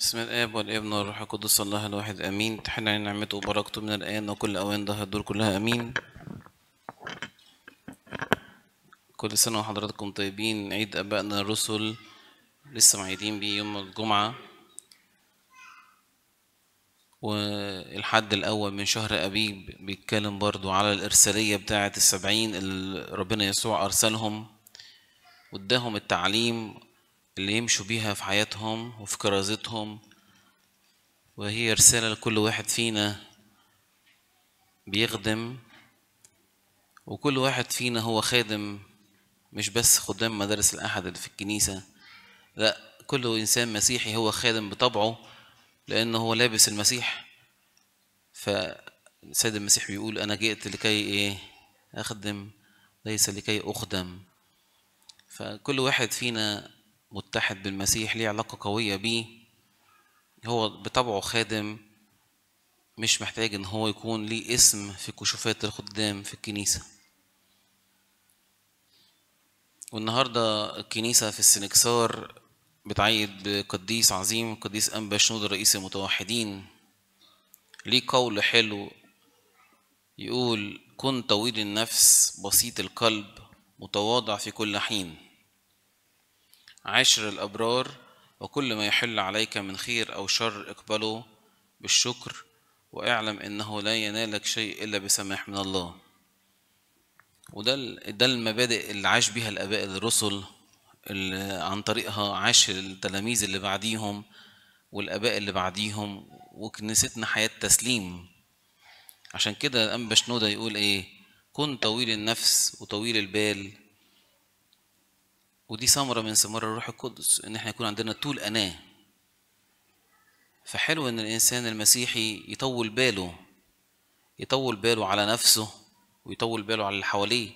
بسم الاب والابن والروح القدس الله الواحد امين تحن علينا نعمته وبركته من الان وكل اوان ده الدور كلها امين كل سنه وحضراتكم طيبين عيد ابائنا الرسل لسه معيدين بيه يوم الجمعه والحد الأول من شهر أبيب بيتكلم برضو على الإرسالية بتاعة السبعين اللي ربنا يسوع أرسلهم واداهم التعليم اللي يمشوا بيها في حياتهم وفي كرازتهم وهي رسالة لكل واحد فينا بيخدم وكل واحد فينا هو خادم مش بس خدام مدارس الأحد اللي في الكنيسة لا كل إنسان مسيحي هو خادم بطبعه لأنه هو لابس المسيح فسيد المسيح بيقول أنا جئت لكي إيه أخدم ليس لكي أخدم فكل واحد فينا متحد بالمسيح ليه علاقة قوية بيه هو بطبعه خادم مش محتاج ان هو يكون ليه اسم في كشوفات الخدام في الكنيسة والنهاردة الكنيسة في السنكسار بتعيد بقديس عظيم قديس أنبا شنود رئيس المتوحدين ليه قول حلو يقول كن طويل النفس بسيط القلب متواضع في كل حين عاشر الأبرار وكل ما يحل عليك من خير أو شر اقبله بالشكر واعلم أنه لا ينالك شيء إلا بسماح من الله وده ده المبادئ اللي عاش بيها الآباء الرسل اللي عن طريقها عاش التلاميذ اللي بعديهم والآباء اللي بعديهم وكنيستنا حياة تسليم عشان كده الأنبا شنودة يقول إيه كن طويل النفس وطويل البال ودي ثمرة من ثمار الروح القدس إن إحنا يكون عندنا طول أناة فحلو إن الإنسان المسيحي يطول باله يطول باله على نفسه ويطول باله على اللي حواليه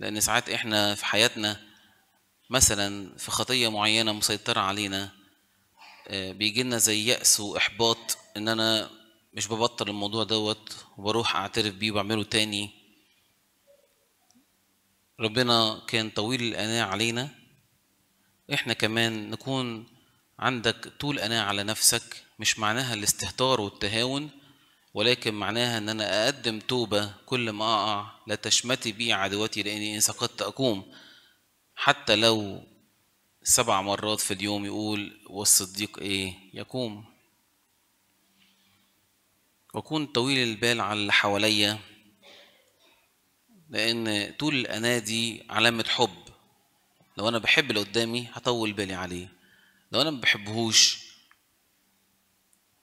لأن ساعات إحنا في حياتنا مثلا في خطية معينة مسيطرة علينا آه، بيجي لنا زي يأس وإحباط إن أنا مش ببطل الموضوع دوت وبروح أعترف بيه وبعمله تاني ربنا كان طويل الأناة علينا إحنا كمان نكون عندك طول أناة على نفسك مش معناها الاستهتار والتهاون ولكن معناها أن أنا أقدم توبة كل ما أقع لا تشمتي بي عدوتي لأني إن سقطت أقوم حتى لو سبع مرات في اليوم يقول والصديق إيه يقوم وكون طويل البال على اللي حواليا لأن طول الأنا دي علامة حب لو أنا بحب اللي قدامي هطول بالي عليه لو أنا ما بحبهوش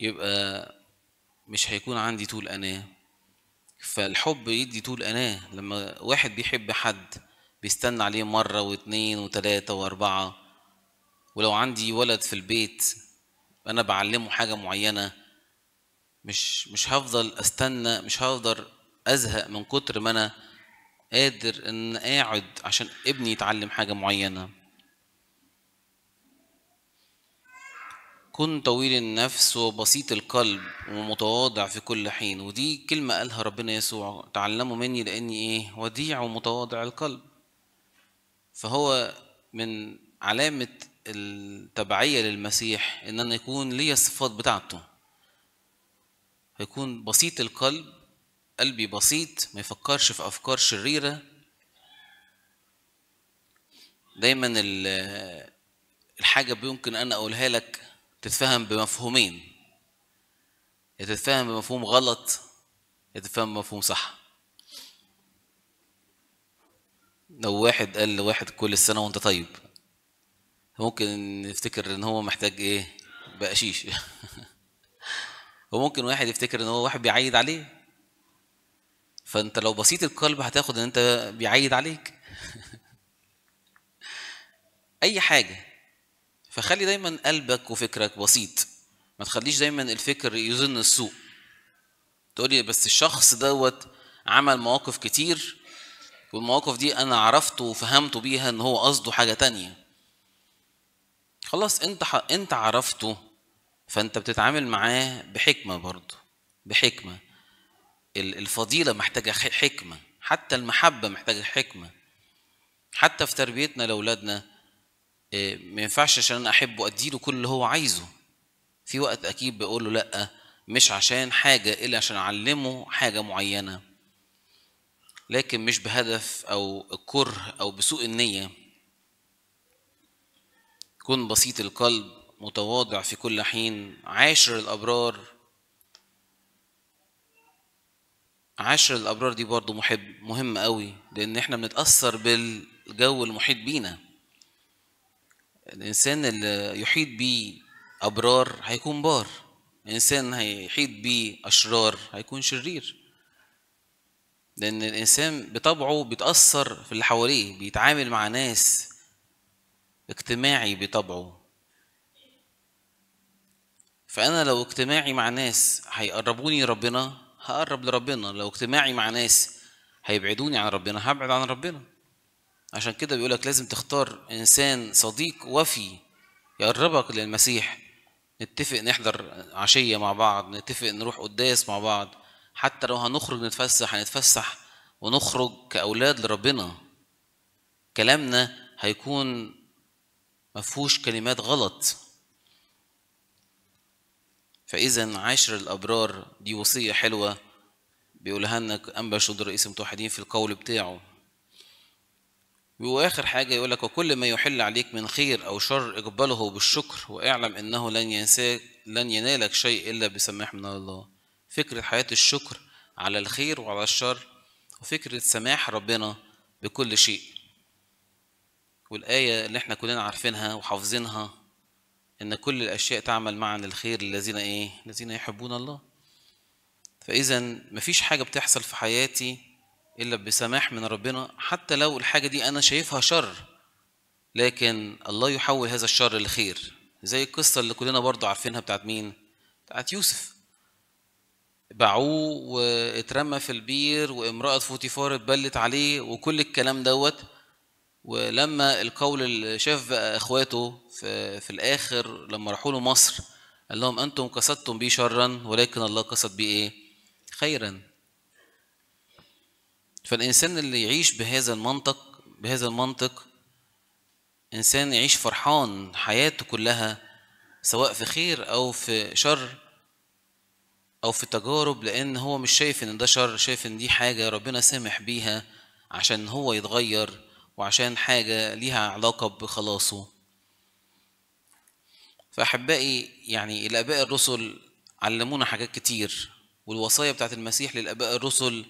يبقى مش هيكون عندي طول أناه فالحب يدي طول أناه لما واحد بيحب حد بيستنى عليه مرة واتنين وتلاتة وأربعة ولو عندي ولد في البيت أنا بعلمه حاجة معينة مش مش هفضل أستنى مش هفضل أزهق من كتر ما أنا قادر ان قاعد عشان ابني يتعلم حاجه معينه كن طويل النفس وبسيط القلب ومتواضع في كل حين ودي كلمه قالها ربنا يسوع تعلموا مني لاني ايه وديع ومتواضع القلب فهو من علامه التبعيه للمسيح ان انا يكون ليا الصفات بتاعته هيكون بسيط القلب قلبي بسيط ما يفكرش في افكار شريره دايما الحاجه يمكن انا اقولها لك تتفهم بمفهومين يا تتفهم بمفهوم غلط يا تتفهم بمفهوم صح لو واحد قال لواحد كل السنه وانت طيب ممكن نفتكر ان هو محتاج ايه بقشيش وممكن واحد يفتكر ان هو واحد بيعيد عليه فانت لو بسيط القلب هتاخد ان انت بيعيد عليك اي حاجه فخلي دايما قلبك وفكرك بسيط ما تخليش دايما الفكر يظن السوء تقول لي بس الشخص دوت عمل مواقف كتير والمواقف دي انا عرفته وفهمته بيها ان هو قصده حاجه تانية خلاص انت انت عرفته فانت بتتعامل معاه بحكمه برضه بحكمه الفضيلة محتاجة حكمة حتى المحبة محتاجة حكمة حتى في تربيتنا لأولادنا آه، ما ينفعش عشان أنا أحبه أديله كل اللي هو عايزه في وقت أكيد بقول له لأ مش عشان حاجة إلا عشان أعلمه حاجة معينة لكن مش بهدف أو الكره أو بسوء النية كن بسيط القلب متواضع في كل حين عاشر الأبرار عاشر الابرار دي برضو محب مهم قوي لان احنا بنتاثر بالجو المحيط بينا الانسان اللي يحيط بيه ابرار هيكون بار الانسان هيحيط بيه اشرار هيكون شرير لان الانسان بطبعه بيتاثر في اللي حواليه بيتعامل مع ناس اجتماعي بطبعه فانا لو اجتماعي مع ناس هيقربوني ربنا هقرب لربنا لو اجتماعي مع ناس هيبعدوني عن ربنا هبعد عن ربنا عشان كده بيقول لك لازم تختار انسان صديق وفي يقربك للمسيح نتفق نحضر عشيه مع بعض نتفق نروح قداس مع بعض حتى لو هنخرج نتفسح هنتفسح ونخرج كاولاد لربنا كلامنا هيكون مفهوش كلمات غلط فاذا عشر الابرار دي وصيه حلوه بيقولها لنا شدر رئيس المتوحدين في القول بتاعه واخر حاجه يقول لك وكل ما يحل عليك من خير او شر اقبله بالشكر واعلم انه لن ينساك لن ينالك شيء الا بسماح من الله فكره حياه الشكر على الخير وعلى الشر وفكره سماح ربنا بكل شيء والايه اللي احنا كلنا عارفينها وحافظينها ان كل الاشياء تعمل معا للخير للذين ايه الذين يحبون الله فاذا مفيش حاجه بتحصل في حياتي الا بسماح من ربنا حتى لو الحاجه دي انا شايفها شر لكن الله يحول هذا الشر لخير زي القصه اللي كلنا برضو عارفينها بتاعت مين بتاعت يوسف باعوه واترمى في البير وامرأة فوتيفار اتبلت عليه وكل الكلام دوت ولما القول الشاف بقى اخواته في, في الاخر لما راحوا له مصر قال لهم انتم قصدتم بي شرا ولكن الله قصد بي ايه؟ خيرا. فالانسان اللي يعيش بهذا المنطق بهذا المنطق انسان يعيش فرحان حياته كلها سواء في خير او في شر او في تجارب لان هو مش شايف ان ده شر شايف ان دي حاجه ربنا سامح بيها عشان هو يتغير وعشان حاجة ليها علاقة بخلاصه فأحبائي يعني الآباء الرسل علمونا حاجات كتير والوصايا بتاعت المسيح للآباء الرسل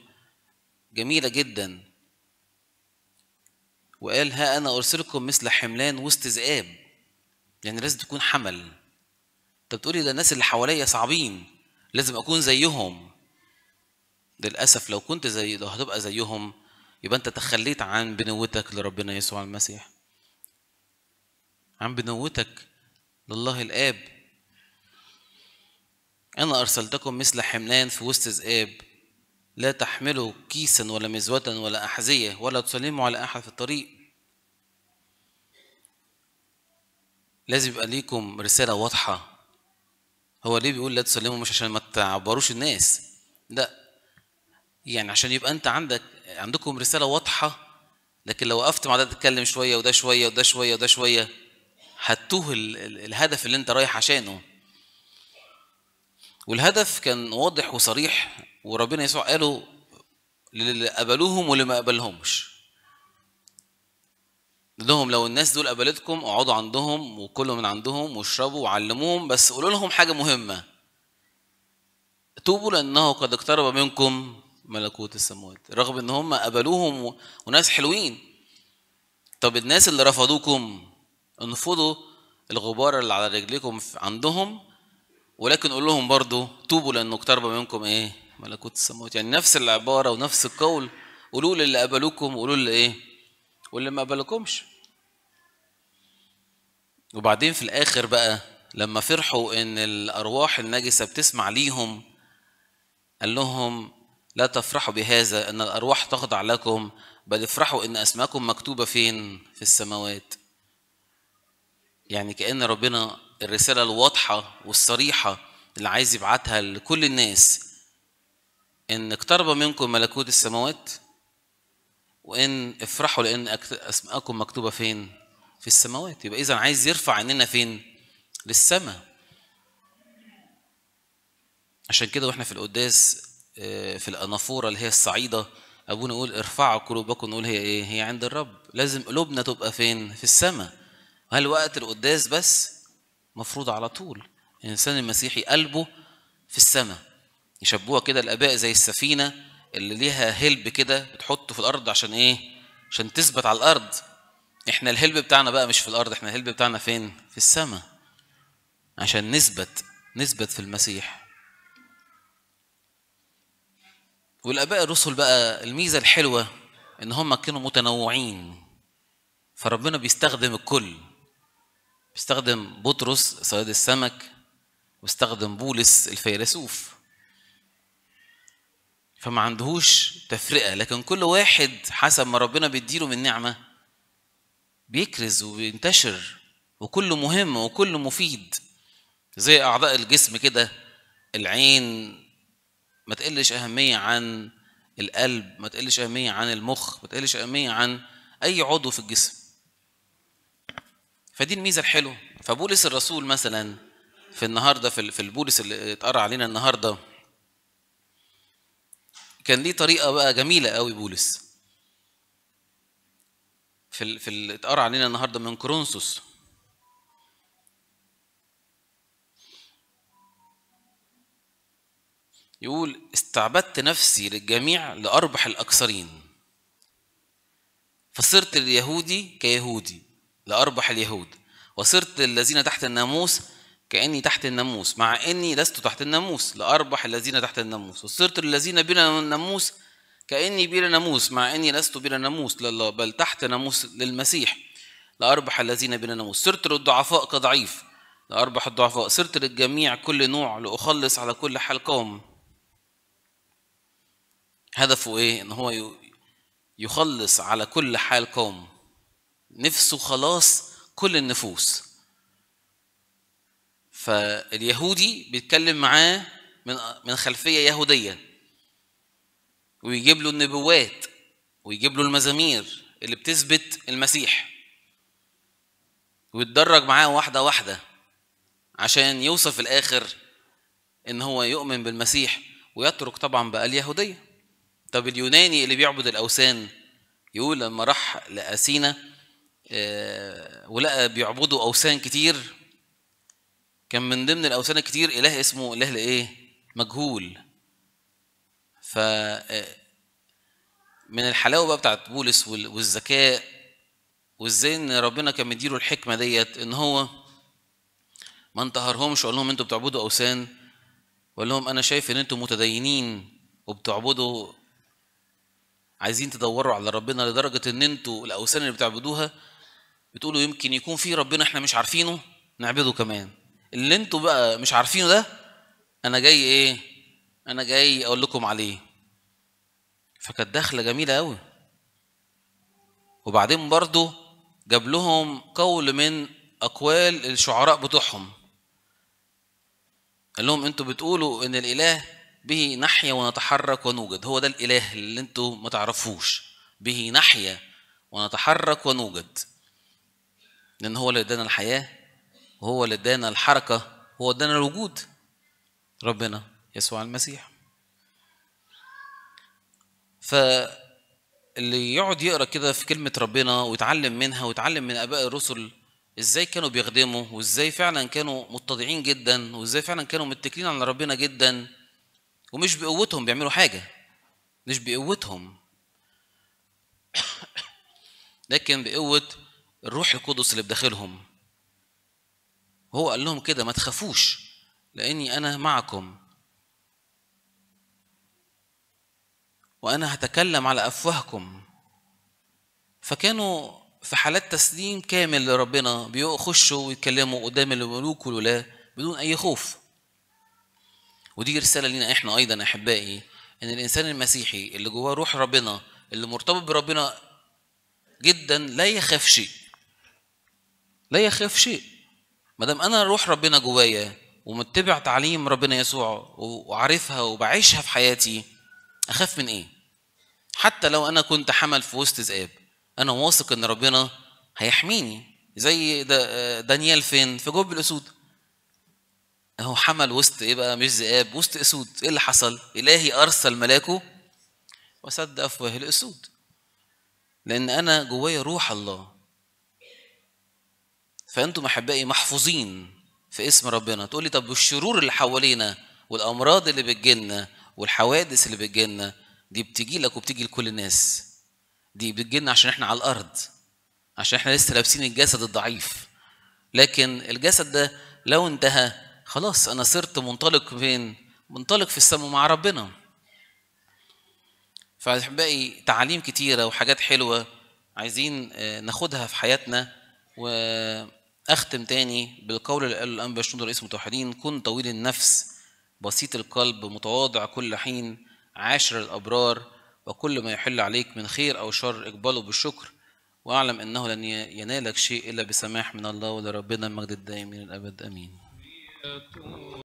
جميلة جدا وقال ها أنا أرسلكم مثل حملان وسط ذئاب يعني لازم تكون حمل أنت بتقولي ده الناس اللي حواليا صعبين لازم أكون زيهم للأسف لو كنت زي ده هتبقى زيهم يبقى انت تخليت عن بنوتك لربنا يسوع المسيح عن بنوتك لله الاب انا ارسلتكم مثل حملان في وسط ذئاب لا تحملوا كيسا ولا مزوة ولا أحذية ولا تسلموا على أحد في الطريق لازم يبقى ليكم رسالة واضحة هو ليه بيقول لا تسلموا مش عشان ما تعبروش الناس لا يعني عشان يبقى انت عندك عندكم رساله واضحه لكن لو وقفت مع ده تتكلم شويه وده شويه وده شويه وده شويه هتوه الهدف اللي انت رايح عشانه والهدف كان واضح وصريح وربنا يسوع قاله للي قبلوهم واللي ما قبلهمش لهم لو الناس دول قبلتكم اقعدوا عندهم وكلوا من عندهم واشربوا وعلموهم بس قولوا لهم حاجه مهمه توبوا لانه قد اقترب منكم ملكوت السماوات رغم ان هم قبلوهم وناس حلوين طب الناس اللي رفضوكم انفضوا الغبار اللي على رجليكم عندهم ولكن قول لهم برضو توبوا لانه اقترب منكم ايه ملكوت السماوات يعني نفس العباره ونفس القول قولوا للي قبلوكم قولوا اللي ايه واللي ما قبلكمش وبعدين في الاخر بقى لما فرحوا ان الارواح النجسه بتسمع ليهم قال لهم لا تفرحوا بهذا أن الأرواح تخضع لكم بل افرحوا أن أسماءكم مكتوبة فين في السماوات يعني كأن ربنا الرسالة الواضحة والصريحة اللي عايز يبعتها لكل الناس ان اقترب منكم ملكوت السماوات وان افرحوا لان اسماءكم مكتوبه فين في السماوات يبقى اذا عايز يرفع عيننا فين للسماء عشان كده واحنا في القداس آه، في الأنافورة اللي هي الصعيدة أبونا يقول ارفعوا قلوبكم نقول هي إيه؟ هي عند الرب لازم قلوبنا تبقى فين؟ في السماء هل وقت القداس بس؟ مفروض على طول الإنسان المسيحي قلبه في السماء يشبوها كده الآباء زي السفينة اللي ليها هلب كده بتحطه في الأرض عشان إيه؟ عشان تثبت على الأرض احنا الهلب بتاعنا بقى مش في الأرض احنا الهلب بتاعنا فين؟ في السماء عشان نثبت نثبت في المسيح والاباء الرسل بقى الميزه الحلوه ان هم كانوا متنوعين فربنا بيستخدم الكل بيستخدم بطرس صياد السمك واستخدم بولس الفيلسوف فما عندهوش تفرقه لكن كل واحد حسب ما ربنا بيديله من نعمه بيكرز وبينتشر وكله مهم وكله مفيد زي اعضاء الجسم كده العين ما تقلش أهمية عن القلب ما تقلش أهمية عن المخ ما تقلش أهمية عن أي عضو في الجسم فدي الميزة الحلوة فبولس الرسول مثلا في النهاردة في البولس اللي اتقرا علينا النهاردة كان ليه طريقة بقى جميلة قوي بولس في في اللي اتقرا علينا النهاردة من كورنثوس يقول استعبدت نفسي للجميع لأربح الأكثرين فصرت اليهودي كيهودي لأربح اليهود وصرت للذين تحت الناموس كأني تحت الناموس مع أني لست تحت الناموس لأربح الذين تحت الناموس وصرت للذين بلا ناموس كأني بلا ناموس مع أني لست بلا ناموس لله بل تحت ناموس للمسيح لأربح الذين بلا ناموس صرت للضعفاء كضعيف لأربح الضعفاء صرت للجميع كل نوع لأخلص على كل حال قوم هدفه ايه ان هو يخلص على كل حال قوم نفسه خلاص كل النفوس فاليهودي بيتكلم معاه من من خلفيه يهوديه ويجيب له النبوات ويجيب له المزامير اللي بتثبت المسيح ويتدرج معاه واحده واحده عشان يوصل في الاخر ان هو يؤمن بالمسيح ويترك طبعا بقى اليهوديه طب اليوناني اللي بيعبد الاوثان يقول لما راح لأثينا آه، ولقى بيعبدوا أوثان كتير كان من ضمن الأوثان الكتير إله اسمه إله لإيه؟ مجهول ف آه، من الحلاوة بقى بتاعت بولس والذكاء وازاي ان ربنا كان مديله الحكمه ديت ان هو ما انتهرهمش وقال لهم انتوا بتعبدوا اوثان وقال لهم انا شايف ان انتوا متدينين وبتعبدوا عايزين تدوروا على ربنا لدرجه ان انتوا الاوثان اللي بتعبدوها بتقولوا يمكن يكون في ربنا احنا مش عارفينه نعبده كمان اللي انتوا بقى مش عارفينه ده انا جاي ايه انا جاي اقول لكم عليه فكانت دخله جميله قوي وبعدين برضه جاب لهم قول من اقوال الشعراء بتوعهم قال لهم انتوا بتقولوا ان الاله به نحيا ونتحرك ونوجد هو ده الاله اللي انتوا ما تعرفوش به نحيا ونتحرك ونوجد لان هو اللي ادانا الحياه وهو اللي ادانا الحركه هو ادانا الوجود ربنا يسوع المسيح ف اللي يقعد يقرا كده في كلمه ربنا ويتعلم منها ويتعلم من اباء الرسل ازاي كانوا بيخدموا وازاي فعلا كانوا متضعين جدا وازاي فعلا كانوا متكلين على ربنا جدا ومش بقوتهم بيعملوا حاجة مش بقوتهم لكن بقوة الروح القدس اللي بداخلهم هو قال لهم كده ما تخافوش لأني أنا معكم وأنا هتكلم على أفواهكم فكانوا في حالات تسليم كامل لربنا بيخشوا ويتكلموا قدام الملوك والولاة بدون أي خوف ودي رساله لينا احنا ايضا احبائي ان الانسان المسيحي اللي جواه روح ربنا اللي مرتبط بربنا جدا لا يخاف شيء لا يخاف شيء ما دام انا روح ربنا جوايا ومتبع تعليم ربنا يسوع وعارفها وبعيشها في حياتي اخاف من ايه حتى لو انا كنت حمل في وسط ذئاب انا واثق ان ربنا هيحميني زي دانيال فين في جوب الاسود اهو حمل وسط ايه بقى مش ذئاب وسط اسود ايه اللي حصل الهي ارسل ملاكه وسد افواه الاسود لان انا جوايا روح الله فانتم احبائي محفوظين في اسم ربنا تقول لي طب والشرور اللي حوالينا والامراض اللي بتجيلنا والحوادث اللي بتجيلنا دي بتجي لك وبتجي لكل الناس دي لنا عشان احنا على الارض عشان احنا لسه لابسين الجسد الضعيف لكن الجسد ده لو انتهى خلاص انا صرت منطلق فين منطلق في السماء مع ربنا فباقي تعاليم كتيره وحاجات حلوه عايزين آه، ناخدها في حياتنا واختم تاني بالقول اللي قاله الأنبا شنود رئيس المتوحدين كن طويل النفس بسيط القلب متواضع كل حين عاشر الابرار وكل ما يحل عليك من خير او شر اقبله بالشكر واعلم انه لن ينالك شيء الا بسماح من الله ولربنا المجد الدائم من الابد امين gato